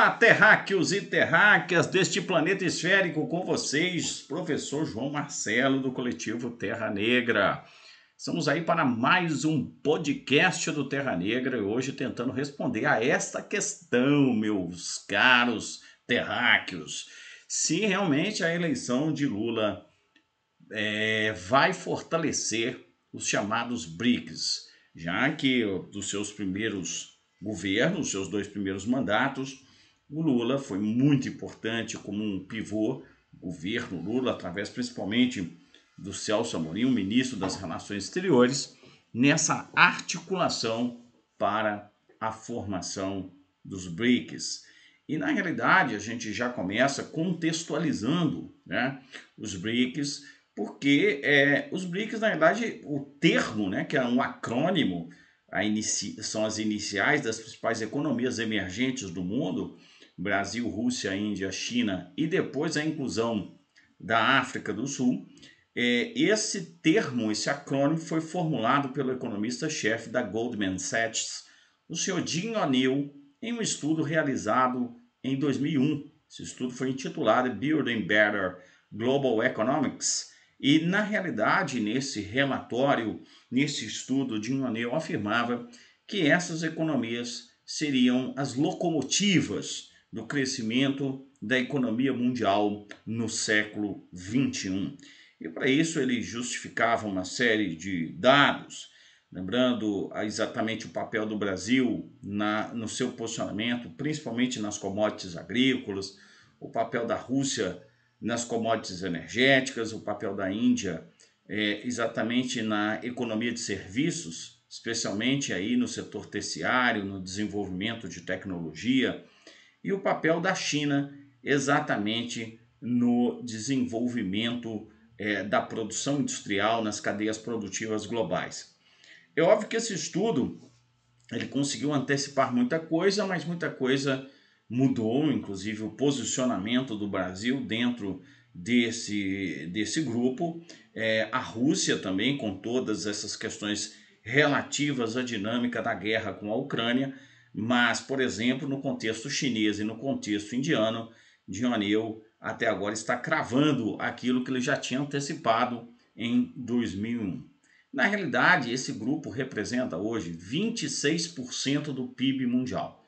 Olá, terráqueos e terráqueas deste planeta esférico, com vocês, professor João Marcelo, do coletivo Terra Negra. Estamos aí para mais um podcast do Terra Negra e hoje tentando responder a esta questão, meus caros terráqueos. Se realmente a eleição de Lula é, vai fortalecer os chamados BRICS, já que dos seus primeiros governos, seus dois primeiros mandatos, o Lula foi muito importante como um pivô, governo Lula, através principalmente do Celso Amorim, o ministro das Relações Exteriores, nessa articulação para a formação dos BRICS. E na realidade a gente já começa contextualizando né, os BRICS, porque é, os BRICS, na verdade, o termo, né, que é um acrônimo, são as iniciais das principais economias emergentes do mundo, Brasil, Rússia, Índia, China e depois a inclusão da África do Sul, é, esse termo, esse acrônimo, foi formulado pelo economista-chefe da Goldman Sachs, o senhor Jim O'Neill, em um estudo realizado em 2001. Esse estudo foi intitulado Building Better Global Economics. E, na realidade, nesse relatório, nesse estudo, Jim O'Neill afirmava que essas economias seriam as locomotivas do crescimento da economia mundial no século 21. E para isso ele justificava uma série de dados, lembrando ah, exatamente o papel do Brasil na, no seu posicionamento, principalmente nas commodities agrícolas, o papel da Rússia nas commodities energéticas, o papel da Índia é, exatamente na economia de serviços, especialmente aí no setor terciário, no desenvolvimento de tecnologia, e o papel da China exatamente no desenvolvimento é, da produção industrial nas cadeias produtivas globais. É óbvio que esse estudo ele conseguiu antecipar muita coisa, mas muita coisa mudou, inclusive o posicionamento do Brasil dentro desse, desse grupo. É, a Rússia também, com todas essas questões relativas à dinâmica da guerra com a Ucrânia, mas, por exemplo, no contexto chinês e no contexto indiano, Dioneu até agora está cravando aquilo que ele já tinha antecipado em 2001. Na realidade, esse grupo representa hoje 26% do PIB mundial.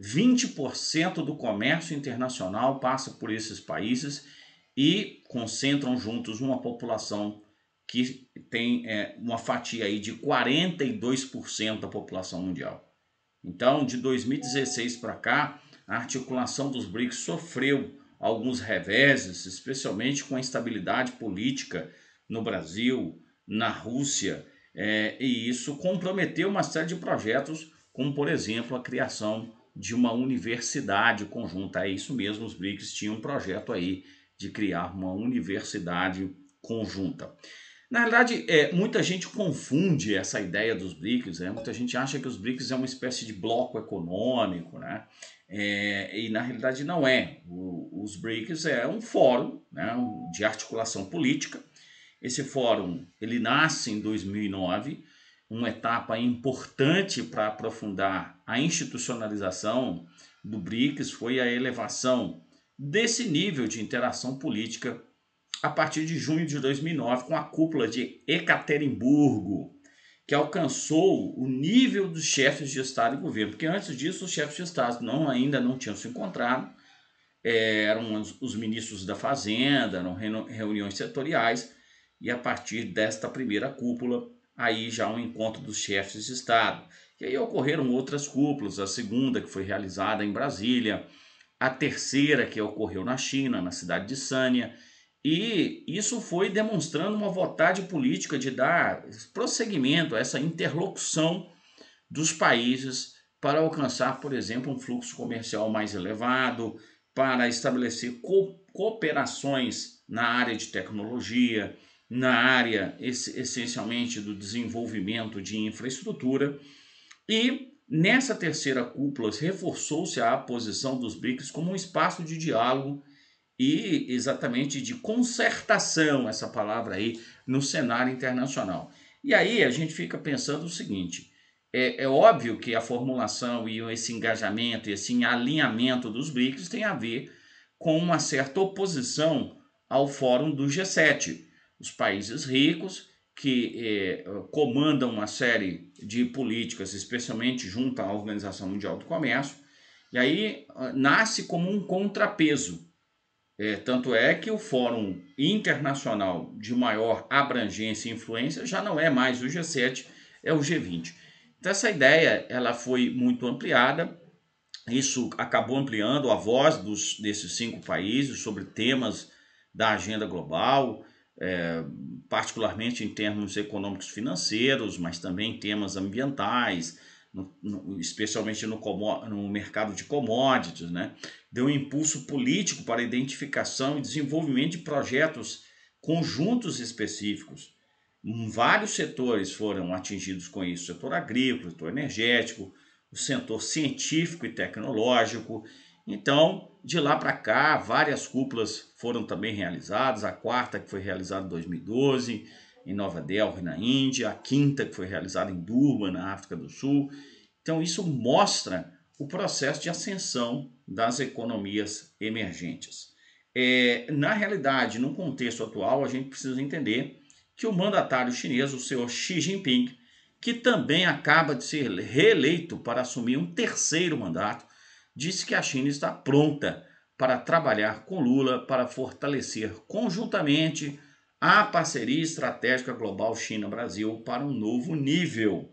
20% do comércio internacional passa por esses países e concentram juntos uma população que tem é, uma fatia aí de 42% da população mundial. Então, de 2016 para cá, a articulação dos BRICS sofreu alguns reveses, especialmente com a instabilidade política no Brasil, na Rússia, é, e isso comprometeu uma série de projetos, como por exemplo a criação de uma universidade conjunta. É isso mesmo, os BRICS tinham um projeto aí de criar uma universidade conjunta. Na verdade, é, muita gente confunde essa ideia dos BRICS, né? muita gente acha que os BRICS é uma espécie de bloco econômico, né? É, e na realidade não é. O, os BRICS é um fórum né, de articulação política. Esse fórum ele nasce em 2009, uma etapa importante para aprofundar a institucionalização do BRICS foi a elevação desse nível de interação política a partir de junho de 2009 com a cúpula de Ekaterimburgo, que alcançou o nível dos chefes de Estado e governo, porque antes disso os chefes de Estado não, ainda não tinham se encontrado, é, eram os ministros da Fazenda, eram reuniões setoriais, e a partir desta primeira cúpula, aí já um encontro dos chefes de Estado. E aí ocorreram outras cúpulas, a segunda que foi realizada em Brasília, a terceira que ocorreu na China, na cidade de Sânia, e isso foi demonstrando uma vontade política de dar prosseguimento a essa interlocução dos países para alcançar, por exemplo, um fluxo comercial mais elevado, para estabelecer co cooperações na área de tecnologia, na área essencialmente do desenvolvimento de infraestrutura. E nessa terceira cúpula reforçou-se a posição dos BRICS como um espaço de diálogo e exatamente de concertação, essa palavra aí, no cenário internacional. E aí a gente fica pensando o seguinte: é, é óbvio que a formulação e esse engajamento, e esse alinhamento dos BRICS tem a ver com uma certa oposição ao fórum do G7. Os países ricos que é, comandam uma série de políticas, especialmente junto à Organização Mundial do Comércio, e aí ah, nasce como um contrapeso é, tanto é que o Fórum Internacional de maior abrangência e influência já não é mais o G7, é o G20. Então essa ideia ela foi muito ampliada. Isso acabou ampliando a voz dos, desses cinco países sobre temas da agenda global, é, particularmente em termos econômicos financeiros, mas também temas ambientais, no, no, especialmente no, no, mercado de commodities, né? deu um impulso político para a identificação e desenvolvimento de projetos conjuntos específicos. Hum, vários setores foram atingidos com isso: setor agrícola, setor energético, o setor científico e tecnológico. Então, de lá para cá, várias cúpulas foram também realizadas. A quarta, que foi realizada em 2012, em Nova Delhi, na Índia, a quinta que foi realizada em Durban, na África do Sul. Então, isso mostra o processo de ascensão das economias emergentes. É, na realidade, no contexto atual, a gente precisa entender que o mandatário chinês, o senhor Xi Jinping, que também acaba de ser reeleito para assumir um terceiro mandato, disse que a China está pronta para trabalhar com Lula para fortalecer conjuntamente a parceria estratégica global China-Brasil para um novo nível,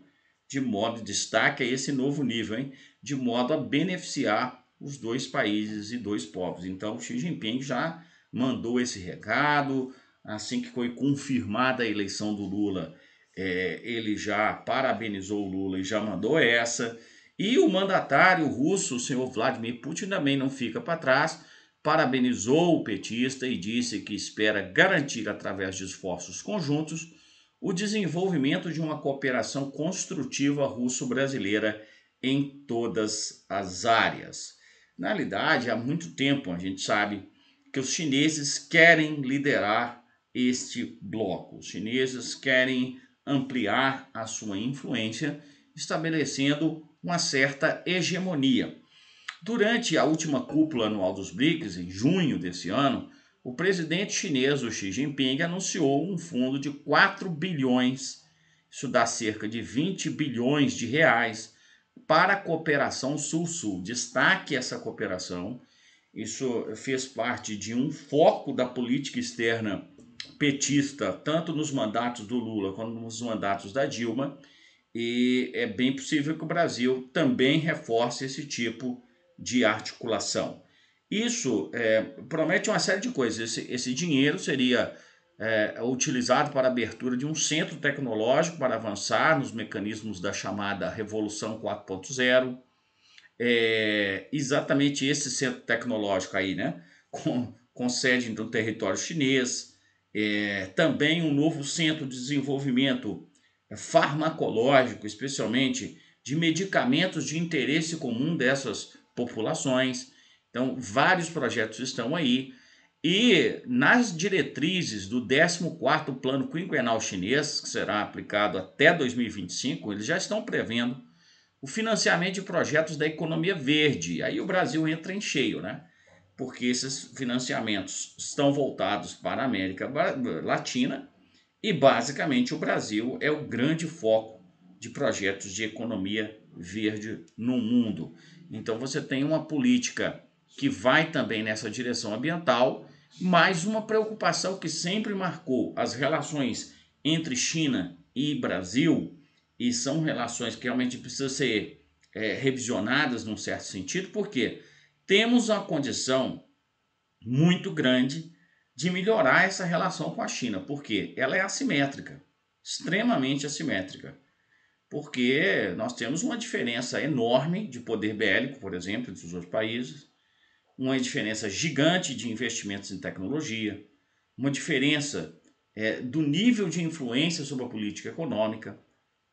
de modo, destaque a é esse novo nível, hein? de modo a beneficiar os dois países e dois povos. Então, Xi Jinping já mandou esse recado, assim que foi confirmada a eleição do Lula, é, ele já parabenizou o Lula e já mandou essa. E o mandatário russo, o senhor Vladimir Putin, também não fica para trás parabenizou o petista e disse que espera garantir, através de esforços conjuntos, o desenvolvimento de uma cooperação construtiva russo-brasileira em todas as áreas. Na realidade, há muito tempo a gente sabe que os chineses querem liderar este bloco. Os chineses querem ampliar a sua influência, estabelecendo uma certa hegemonia. Durante a última cúpula anual dos BRICS, em junho desse ano, o presidente chinês Xi Jinping anunciou um fundo de 4 bilhões, isso dá cerca de 20 bilhões de reais, para a cooperação Sul-Sul. Destaque essa cooperação, isso fez parte de um foco da política externa petista, tanto nos mandatos do Lula quanto nos mandatos da Dilma, e é bem possível que o Brasil também reforce esse tipo de de articulação. Isso é, promete uma série de coisas. Esse, esse dinheiro seria é, utilizado para a abertura de um centro tecnológico para avançar nos mecanismos da chamada Revolução 4.0. É, exatamente esse centro tecnológico aí, né? Com, com sede no território chinês. É, também um novo centro de desenvolvimento farmacológico, especialmente de medicamentos de interesse comum dessas populações. Então, vários projetos estão aí. E nas diretrizes do 14º Plano Quinquenal Chinês, que será aplicado até 2025, eles já estão prevendo o financiamento de projetos da economia verde. Aí o Brasil entra em cheio, né? Porque esses financiamentos estão voltados para a América Latina e basicamente o Brasil é o grande foco de projetos de economia verde no mundo. Então você tem uma política que vai também nessa direção ambiental, mais uma preocupação que sempre marcou as relações entre China e Brasil, e são relações que realmente precisam ser é, revisionadas num certo sentido, porque temos uma condição muito grande de melhorar essa relação com a China, porque ela é assimétrica, extremamente assimétrica porque nós temos uma diferença enorme de poder bélico, por exemplo, entre os outros países, uma diferença gigante de investimentos em tecnologia, uma diferença é, do nível de influência sobre a política econômica.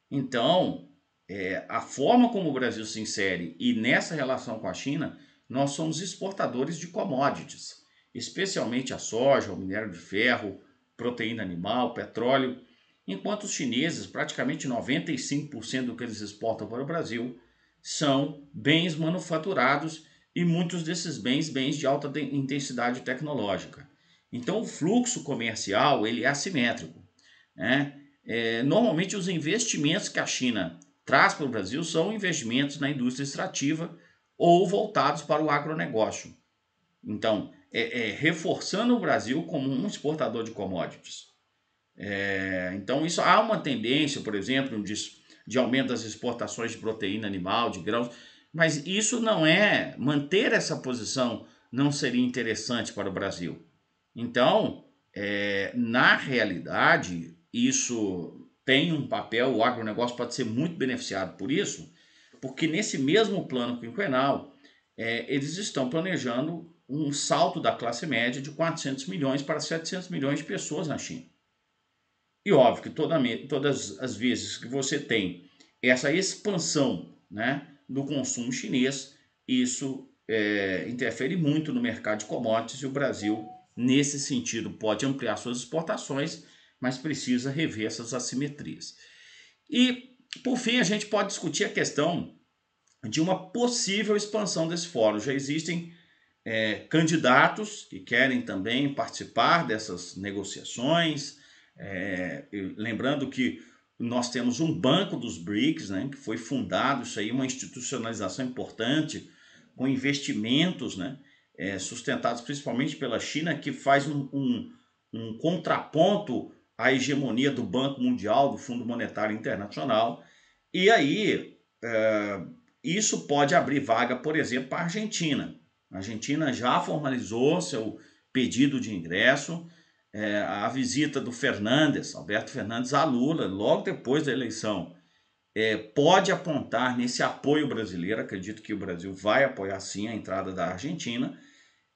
Então, é, a forma como o Brasil se insere e nessa relação com a China, nós somos exportadores de commodities, especialmente a soja, o minério de ferro, proteína animal, petróleo enquanto os chineses, praticamente 95% do que eles exportam para o Brasil, são bens manufaturados e muitos desses bens, bens de alta intensidade tecnológica. Então, o fluxo comercial ele é assimétrico. Né? É, normalmente, os investimentos que a China traz para o Brasil são investimentos na indústria extrativa ou voltados para o agronegócio. Então, é, é, reforçando o Brasil como um exportador de commodities. É, então, isso há uma tendência, por exemplo, de, de aumento das exportações de proteína animal, de grãos, mas isso não é. Manter essa posição não seria interessante para o Brasil. Então, é, na realidade, isso tem um papel, o agronegócio pode ser muito beneficiado por isso, porque nesse mesmo plano quinquenal, é, eles estão planejando um salto da classe média de 400 milhões para 700 milhões de pessoas na China. E óbvio que toda, todas as vezes que você tem essa expansão né, do consumo chinês, isso é, interfere muito no mercado de commodities e o Brasil, nesse sentido, pode ampliar suas exportações, mas precisa rever essas assimetrias. E, por fim, a gente pode discutir a questão de uma possível expansão desse fórum. Já existem é, candidatos que querem também participar dessas negociações é, lembrando que nós temos um banco dos BRICS, né, que foi fundado, isso aí uma institucionalização importante, com investimentos né, é, sustentados principalmente pela China, que faz um, um, um contraponto à hegemonia do Banco Mundial, do Fundo Monetário Internacional. E aí, é, isso pode abrir vaga, por exemplo, para a Argentina. A Argentina já formalizou seu pedido de ingresso, é, a visita do Fernandes, Alberto Fernandes, a Lula, logo depois da eleição, é, pode apontar nesse apoio brasileiro, acredito que o Brasil vai apoiar sim a entrada da Argentina.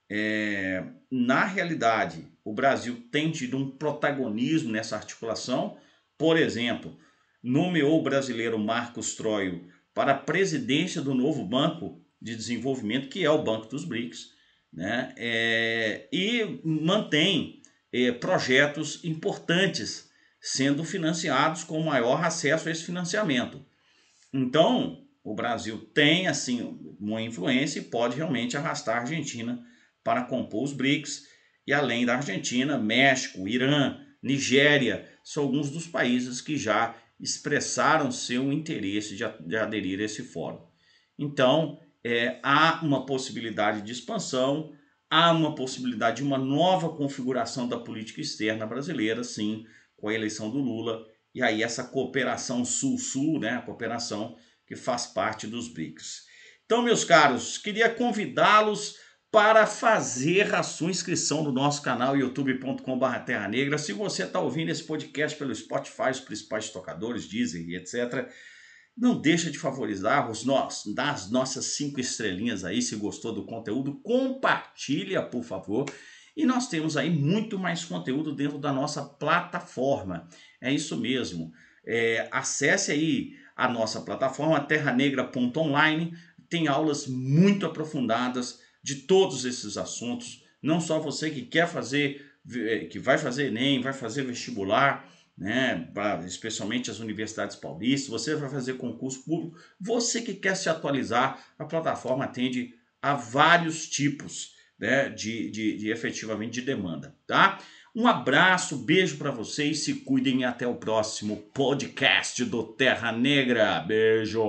É, na realidade, o Brasil tem tido um protagonismo nessa articulação, por exemplo, nomeou o brasileiro Marcos Troio para a presidência do novo Banco de Desenvolvimento, que é o Banco dos BRICS, né? É, e mantém eh, projetos importantes sendo financiados com maior acesso a esse financiamento. Então, o Brasil tem assim uma influência e pode realmente arrastar a Argentina para compor os BRICS e além da Argentina, México, Irã, Nigéria são alguns dos países que já expressaram seu interesse de, aderir a esse fórum. Então, é, há uma possibilidade de expansão, há uma possibilidade de uma nova configuração da política externa brasileira, sim, com a eleição do Lula, e aí essa cooperação sul-sul, né, a cooperação que faz parte dos BRICS. Então, meus caros, queria convidá-los para fazer a sua inscrição no nosso canal youtube.com.br Terra Negra. Se você está ouvindo esse podcast pelo Spotify, os principais tocadores, Deezer e etc., não deixa de favorizar os nós, dá as nossas cinco estrelinhas aí se gostou do conteúdo, compartilha, por favor. E nós temos aí muito mais conteúdo dentro da nossa plataforma. É isso mesmo. É, acesse aí a nossa plataforma terranegra.online. Tem aulas muito aprofundadas de todos esses assuntos. Não só você que quer fazer, eh, que vai fazer Enem, vai fazer vestibular, né, pra, especialmente as universidades paulistas, você vai fazer concurso público, você que quer se atualizar, a plataforma atende a vários tipos né, de, de, de efetivamente de demanda, tá? Um abraço, beijo para vocês, se cuidem e até o próximo podcast do Terra Negra. Beijo.